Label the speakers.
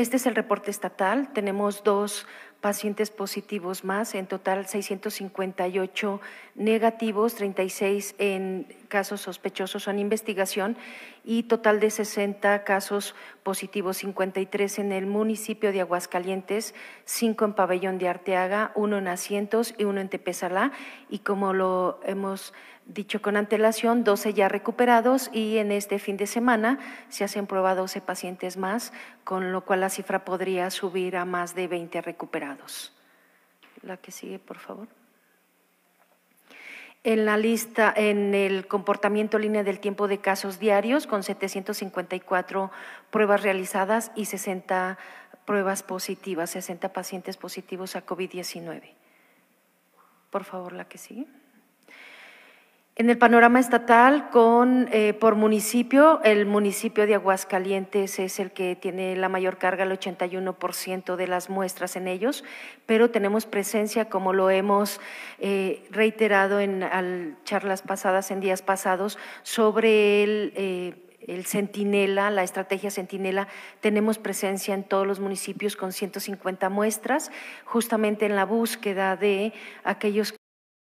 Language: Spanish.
Speaker 1: Este es el reporte estatal. Tenemos dos pacientes positivos más, en total 658 negativos, 36 en casos sospechosos o en investigación y total de 60 casos positivos, 53 en el municipio de Aguascalientes, 5 en Pabellón de Arteaga, 1 en Asientos y 1 en Tepezalá y como lo hemos dicho con antelación, 12 ya recuperados y en este fin de semana se hacen prueba 12 eh, pacientes más, con lo cual la cifra podría subir a más de 20 recuperados. La que sigue, por favor. En la lista, en el comportamiento línea del tiempo de casos diarios, con 754 pruebas realizadas y 60 pruebas positivas, 60 pacientes positivos a COVID-19. Por favor, la que sigue. En el panorama estatal, con eh, por municipio, el municipio de Aguascalientes es el que tiene la mayor carga, el 81% de las muestras en ellos, pero tenemos presencia, como lo hemos eh, reiterado en charlas pasadas, en días pasados, sobre el eh, Centinela, la estrategia Centinela, tenemos presencia en todos los municipios con 150 muestras, justamente en la búsqueda de aquellos